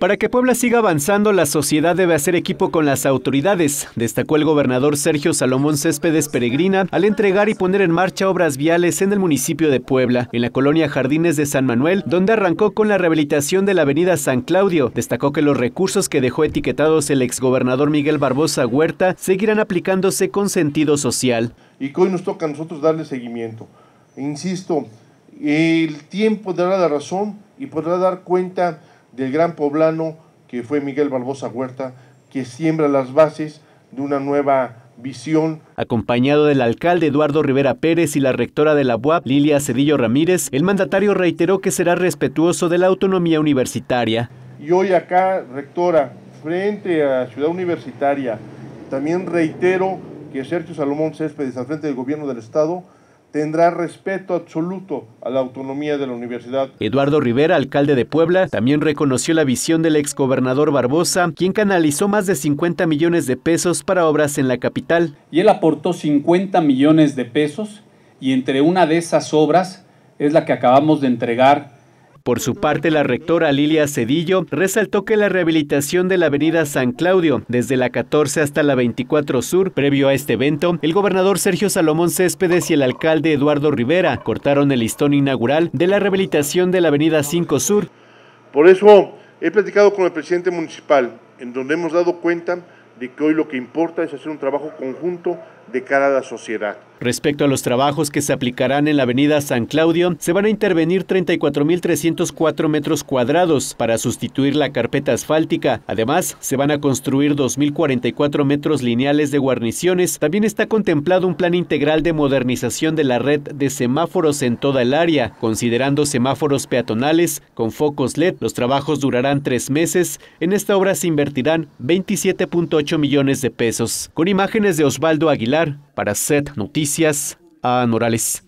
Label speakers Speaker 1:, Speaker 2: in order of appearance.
Speaker 1: Para que Puebla siga avanzando, la sociedad debe hacer equipo con las autoridades, destacó el gobernador Sergio Salomón Céspedes Peregrina al entregar y poner en marcha obras viales en el municipio de Puebla, en la colonia Jardines de San Manuel, donde arrancó con la rehabilitación de la avenida San Claudio. Destacó que los recursos que dejó etiquetados el exgobernador Miguel Barbosa Huerta seguirán aplicándose con sentido social.
Speaker 2: Y que hoy nos toca a nosotros darle seguimiento. Insisto, el tiempo dará la razón y podrá dar cuenta del gran poblano que fue Miguel Barbosa Huerta, que siembra las bases de una nueva visión.
Speaker 1: Acompañado del alcalde Eduardo Rivera Pérez y la rectora de la UAP, Lilia Cedillo Ramírez, el mandatario reiteró que será respetuoso de la autonomía universitaria.
Speaker 2: Y hoy acá, rectora, frente a Ciudad Universitaria, también reitero que Sergio Salomón Céspedes, al frente del gobierno del Estado, tendrá respeto absoluto a la autonomía de la universidad.
Speaker 1: Eduardo Rivera, alcalde de Puebla, también reconoció la visión del exgobernador Barbosa, quien canalizó más de 50 millones de pesos para obras en la capital. Y él aportó 50 millones de pesos y entre una de esas obras es la que acabamos de entregar por su parte, la rectora Lilia Cedillo resaltó que la rehabilitación de la avenida San Claudio, desde la 14 hasta la 24 Sur, previo a este evento, el gobernador Sergio Salomón Céspedes y el alcalde Eduardo Rivera cortaron el listón inaugural de la rehabilitación de la avenida 5 Sur.
Speaker 2: Por eso he platicado con el presidente municipal, en donde hemos dado cuenta de que hoy lo que importa es hacer un trabajo conjunto de cara a la sociedad.
Speaker 1: Respecto a los trabajos que se aplicarán en la avenida San Claudio, se van a intervenir 34.304 metros cuadrados para sustituir la carpeta asfáltica. Además, se van a construir 2.044 metros lineales de guarniciones. También está contemplado un plan integral de modernización de la red de semáforos en toda el área, considerando semáforos peatonales con focos LED. Los trabajos durarán tres meses. En esta obra se invertirán 27.8 millones de pesos, con imágenes de Osvaldo Aguilar para Set Noticias a Morales.